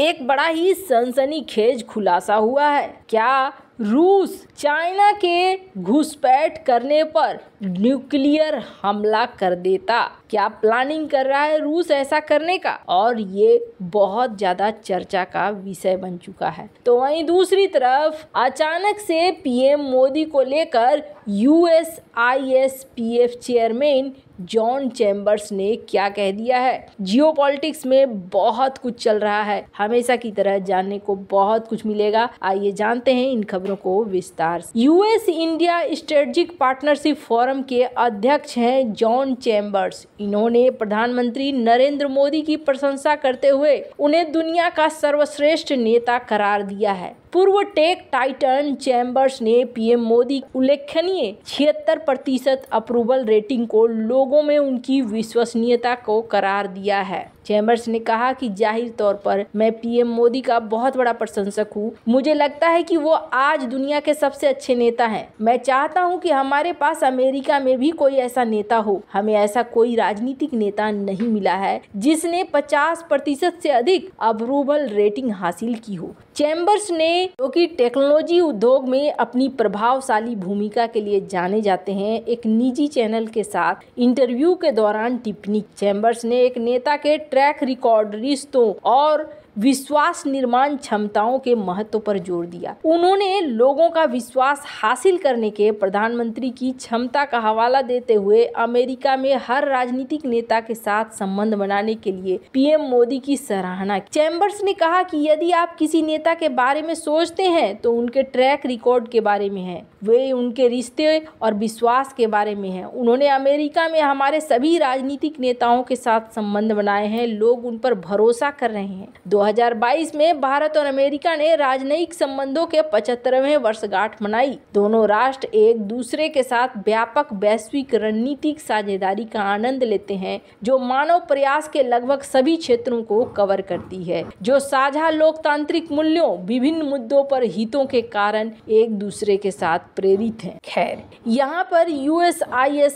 एक बड़ा ही सनसनीखेज खुलासा हुआ है क्या रूस चाइना के घुसपैठ करने पर न्यूक्लियर हमला कर देता क्या प्लानिंग कर रहा है रूस ऐसा करने का और ये बहुत ज़्यादा चर्चा का विषय बन चुका है तो वहीं दूसरी तरफ अचानक से पीएम मोदी को लेकर US I S P F chairman John Chambers ने क्या कह दिया है जियोपॉलिटिक्स में बहुत कुछ चल रहा है हमेशा की तरह जानने को बहुत कुछ मिलेगा आइए जानते हैं इन खबरों को विस्तार US India strategic partnership forum के अध्यक्ष हैं जॉन चैम्बर्स इन्होंने प्रधानमंत्री नरेंद्र मोदी की प्रशंसा करते हुए उन्हें दुनिया का सर्वश्रेष्ठ नेता करार दिया है पूर्व टेक टाइटन चैम्बर्स ने पीएम मोदी उल्लेखनीय छिहत्तर प्रतिशत अप्रूवल रेटिंग को लोगों में उनकी विश्वसनीयता को करार दिया है चैम्बर्स ने कहा कि जाहिर तौर पर मैं पीएम मोदी का बहुत बड़ा प्रशंसक हूँ मुझे लगता है कि वो आज दुनिया के सबसे अच्छे नेता हैं मैं चाहता हूँ कि हमारे पास अमेरिका में भी कोई ऐसा नेता हो हमें ऐसा कोई राजनीतिक नेता नहीं मिला है जिसने 50 प्रतिशत से अधिक अप्रूवल रेटिंग हासिल की हो चैम्बर्स ने जो कि टेक्नोलॉजी उद्योग में अपनी प्रभावशाली भूमिका के लिए जाने जाते हैं एक निजी चैनल के साथ इंटरव्यू के दौरान टिप्पणी चैम्बर्स ने एक नेता के ट्रैक रिकॉर्ड रिश्तों और विश्वास निर्माण क्षमताओं के महत्व पर जोर दिया उन्होंने लोगों का विश्वास हासिल करने के प्रधानमंत्री की क्षमता का हवाला देते हुए अमेरिका में हर राजनीतिक नेता के साथ संबंध बनाने के लिए पीएम मोदी की सराहना चैम्बर्स ने कहा कि यदि आप किसी नेता के बारे में सोचते हैं तो उनके ट्रैक रिकॉर्ड के बारे में है वे उनके रिश्ते और विश्वास के बारे में है उन्होंने अमेरिका में हमारे सभी राजनीतिक नेताओं के साथ संबंध बनाए हैं लोग उन पर भरोसा कर रहे हैं 2022 में भारत और अमेरिका ने राजनयिक संबंधों के पचहत्तरवे वर्षगांठ मनाई दोनों राष्ट्र एक दूसरे के साथ व्यापक वैश्विक रणनीतिक साझेदारी का आनंद लेते हैं जो मानव प्रयास के लगभग सभी क्षेत्रों को कवर करती है जो साझा लोकतांत्रिक मूल्यों विभिन्न मुद्दों पर हितों के कारण एक दूसरे के साथ प्रेरित है खैर यहाँ पर आई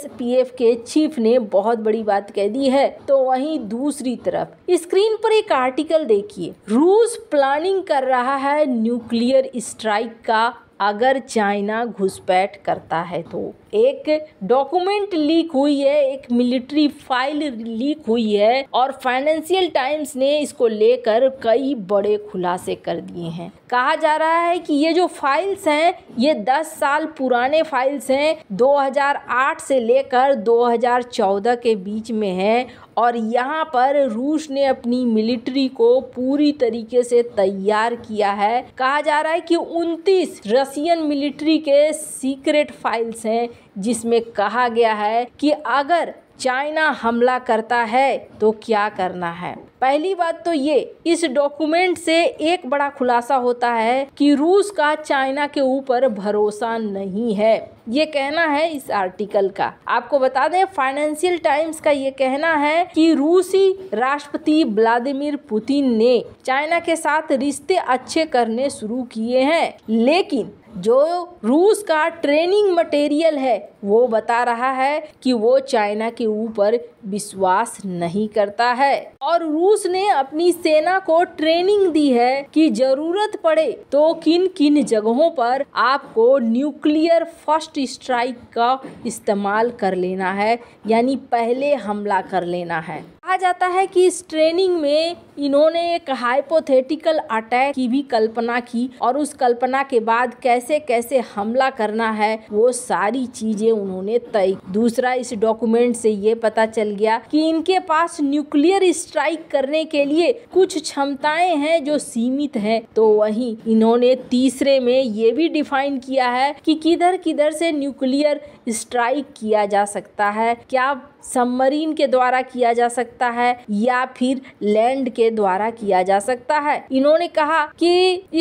के चीफ ने बहुत बड़ी बात कह दी है तो वही दूसरी तरफ स्क्रीन पर एक आर्टिकल देखिए देखिए रूस प्लानिंग कर रहा है न्यूक्लियर स्ट्राइक का अगर चाइना घुसपैठ करता है तो एक डॉक्यूमेंट लीक हुई है एक मिलिट्री फाइल लीक हुई है और फाइनेंशियल टाइम्स ने इसको लेकर कई बड़े खुलासे कर दिए हैं कहा जा रहा है कि ये जो फाइल्स हैं ये 10 साल पुराने फाइल्स हैं 2008 से लेकर 2014 के बीच में हैं और यहाँ पर रूस ने अपनी मिलिट्री को पूरी तरीके से तैयार किया है कहा जा रहा है कि 29 रसियन मिलिट्री के सीक्रेट फाइल्स हैं जिसमें कहा गया है कि अगर चाइना हमला करता है तो क्या करना है पहली बात तो ये इस डॉक्यूमेंट से एक बड़ा खुलासा होता है कि रूस का चाइना के ऊपर भरोसा नहीं है ये कहना है इस आर्टिकल का आपको बता दें फाइनेंशियल टाइम्स का ये कहना है कि रूसी राष्ट्रपति व्लादिमीर पुतिन ने चाइना के साथ रिश्ते अच्छे करने शुरू किए हैं लेकिन जो रूस का ट्रेनिंग मटेरियल है वो बता रहा है कि वो चाइना के ऊपर विश्वास नहीं करता है और रूस ने अपनी सेना को ट्रेनिंग दी है कि जरूरत पड़े तो किन किन जगहों पर आपको न्यूक्लियर फर्स्ट स्ट्राइक का इस्तेमाल कर लेना है यानी पहले हमला कर लेना है कहा जाता है कि इस ट्रेनिंग में इन्होंने एक हाइपोथेटिकल अटैक की भी कल्पना की और उस कल्पना के बाद कैसे कैसे हमला करना है वो सारी चीजें उन्होंने तय दूसरा इस डॉक्यूमेंट से ये पता चल गया कि इनके पास न्यूक्लियर स्ट्राइक करने के लिए कुछ क्षमताएं हैं जो सीमित हैं तो वहीं इन्होंने तीसरे में ये भी डिफाइन किया है कि किधर किधर से न्यूक्लियर स्ट्राइक किया जा सकता है क्या सबमरीन के द्वारा किया जा सकता है या फिर लैंड के द्वारा किया जा सकता है इन्होंने कहा कि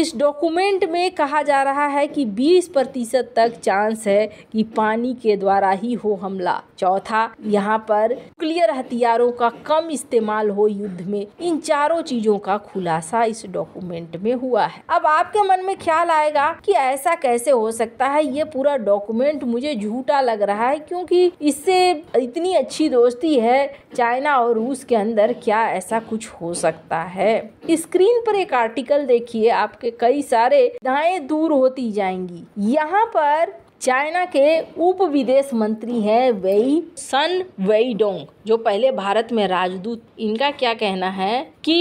इस डॉक्यूमेंट में कहा जा रहा है कि 20 प्रतिशत तक चांस है कि पानी के द्वारा ही हो हमला चौथा यहाँ पर क्लियर हथियारों का कम इस्तेमाल हो युद्ध में इन चारों चीजों का खुलासा इस डॉक्यूमेंट में हुआ है अब आपके मन में ख्याल आएगा कि ऐसा कैसे हो सकता है ये पूरा डॉक्यूमेंट मुझे झूठा लग रहा है क्योंकि इससे इतनी अच्छी अच्छी दोस्ती है चाइना और रूस के अंदर क्या ऐसा कुछ हो सकता है स्क्रीन पर एक आर्टिकल देखिए आपके कई सारे दाएं दूर होती जाएंगी यहाँ पर चाइना के उप विदेश मंत्री हैं वेई सन वेई डोंग जो पहले भारत में राजदूत इनका क्या कहना है कि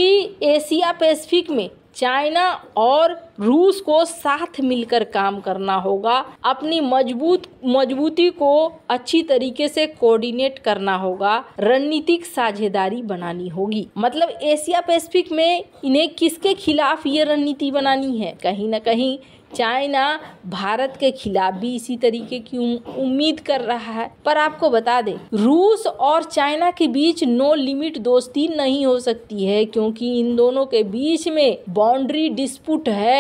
एशिया पैसिफिक में चाइना और रूस को साथ मिलकर काम करना होगा अपनी मजबूत मजबूती को अच्छी तरीके से कोऑर्डिनेट करना होगा रणनीतिक साझेदारी बनानी होगी मतलब एशिया पैसिफिक में इन्हें किसके खिलाफ ये रणनीति बनानी है कहीं ना कहीं चाइना भारत के खिलाफ भी इसी तरीके की उम्मीद कर रहा है पर आपको बता दें रूस और चाइना के बीच नो लिमिट दोस्ती नहीं हो सकती है क्योंकि इन दोनों के बीच में बाउंड्री डिस्प्यूट है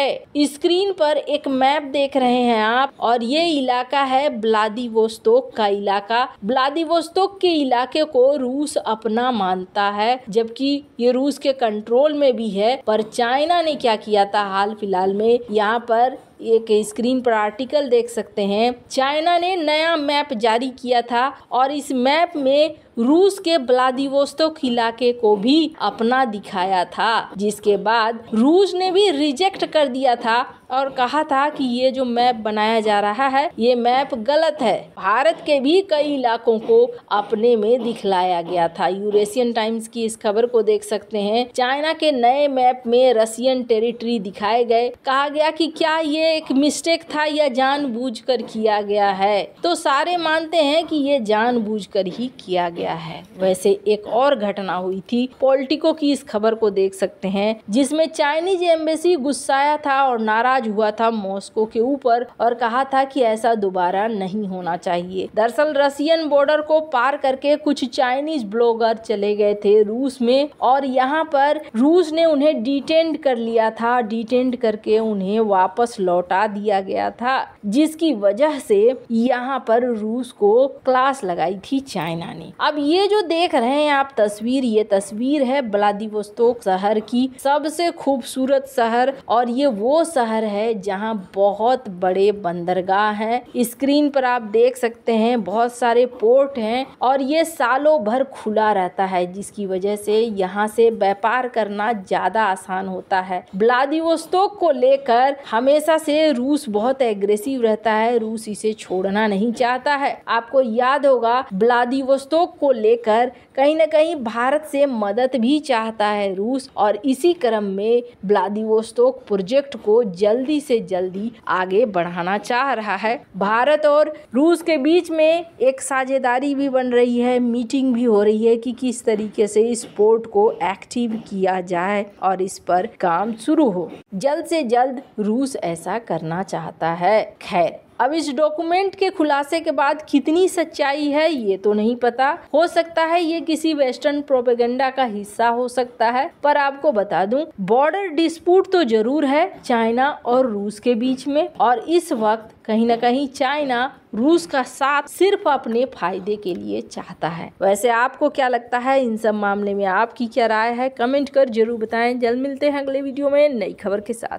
स्क्रीन पर एक मैप देख रहे हैं आप और ये इलाका है ब्लादिवोस्तोक का इलाका ब्लादिवोस्तोक के इलाके को रूस अपना मानता है जबकि ये रूस के कंट्रोल में भी है पर चाइना ने क्या किया था हाल फिलहाल में यहाँ पर एक स्क्रीन पर आर्टिकल देख सकते हैं चाइना ने नया मैप जारी किया था और इस मैप में रूस के व्लादिवोस्तोक इलाके को भी अपना दिखाया था जिसके बाद रूस ने भी रिजेक्ट कर दिया था और कहा था कि ये जो मैप बनाया जा रहा है ये मैप गलत है भारत के भी कई इलाकों को अपने में दिखलाया गया था यूरेशियन टाइम्स की इस खबर को देख सकते हैं चाइना के नए मैप में रशियन टेरिटरी दिखाए गए कहा गया कि क्या ये एक मिस्टेक था या जानबूझकर किया गया है तो सारे मानते हैं कि ये जान ही किया गया गया है वैसे एक और घटना हुई थी पॉलिटिको की इस खबर को देख सकते हैं जिसमें चाइनीज एम्बेसी गुस्साया था और नाराज हुआ था मॉस्को के ऊपर और कहा था कि ऐसा दोबारा नहीं होना चाहिए दरअसल रशियन बॉर्डर को पार करके कुछ चाइनीज ब्लॉगर चले गए थे रूस में और यहाँ पर रूस ने उन्हें डिटेंड कर लिया था डिटेंड करके उन्हें वापस लौटा दिया गया था जिसकी वजह से यहाँ पर रूस को क्लास लगाई थी चाइना ने अब अब ये जो देख रहे हैं आप तस्वीर ये तस्वीर है ब्लादिवोस्तोक शहर की सबसे खूबसूरत शहर और ये वो शहर है जहाँ बहुत बड़े बंदरगाह है स्क्रीन पर आप देख सकते हैं बहुत सारे पोर्ट हैं और ये सालों भर खुला रहता है जिसकी वजह से यहाँ से व्यापार करना ज्यादा आसान होता है ब्लादिवोस्तोक को लेकर हमेशा से रूस बहुत एग्रेसिव रहता है रूस इसे छोड़ना नहीं चाहता है आपको याद होगा ब्लादिवोस्तोक को लेकर कहीं ना कहीं भारत से मदद भी चाहता है रूस और इसी क्रम में ब्लादिवोस्तोक प्रोजेक्ट को जल्दी से जल्दी आगे बढ़ाना चाह रहा है भारत और रूस के बीच में एक साझेदारी भी बन रही है मीटिंग भी हो रही है कि किस तरीके से इस पोर्ट को एक्टिव किया जाए और इस पर काम शुरू हो जल्द से जल्द रूस ऐसा करना चाहता है खैर अब इस डॉक्यूमेंट के खुलासे के बाद कितनी सच्चाई है ये तो नहीं पता हो सकता है ये किसी वेस्टर्न प्रोपेगेंडा का हिस्सा हो सकता है पर आपको बता दूं बॉर्डर डिस्प्यूट तो जरूर है चाइना और रूस के बीच में और इस वक्त कहीं ना कहीं चाइना रूस का साथ सिर्फ अपने फायदे के लिए चाहता है वैसे आपको क्या लगता है इन सब मामले में आपकी क्या राय है कमेंट कर जरूर बताएं जल्द मिलते हैं अगले वीडियो में नई खबर के साथ